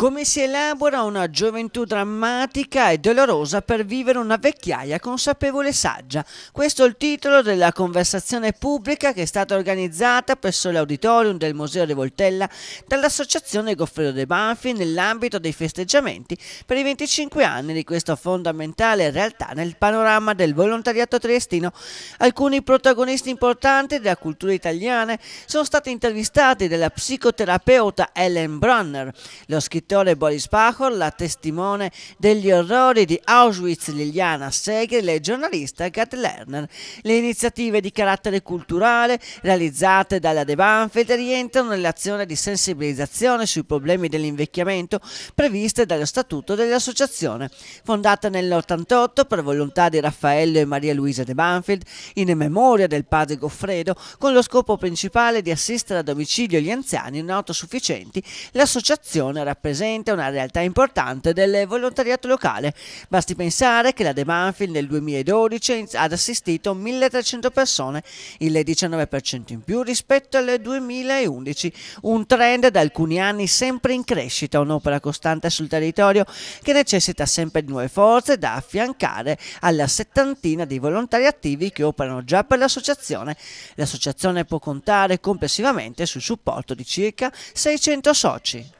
Come si elabora una gioventù drammatica e dolorosa per vivere una vecchiaia consapevole e saggia? Questo è il titolo della conversazione pubblica che è stata organizzata presso l'auditorium del Museo di Voltella dall'Associazione Goffredo De Banfi nell'ambito dei festeggiamenti per i 25 anni di questa fondamentale realtà nel panorama del volontariato triestino. Alcuni protagonisti importanti della cultura italiana sono stati intervistati dalla psicoterapeuta Ellen Brunner, lo scrittore scrittore Boris Pachor, la testimone degli orrori di Auschwitz Liliana Segre, e il giornalista Kat Lerner. Le iniziative di carattere culturale realizzate dalla De Banfield rientrano nell'azione di sensibilizzazione sui problemi dell'invecchiamento previste dallo Statuto dell'Associazione. Fondata nell'88 per volontà di Raffaello e Maria Luisa De Banfield, in memoria del padre Goffredo, con lo scopo principale di assistere a domicilio gli anziani non autosufficienti, l'associazione rappresenta rappresenta una realtà importante del volontariato locale. Basti pensare che la De Manfield nel 2012 ha assistito 1300 persone, il 19% in più rispetto al 2011, un trend da alcuni anni sempre in crescita, un'opera costante sul territorio che necessita sempre di nuove forze da affiancare alla settantina di volontari attivi che operano già per l'associazione. L'associazione può contare complessivamente sul supporto di circa 600 soci.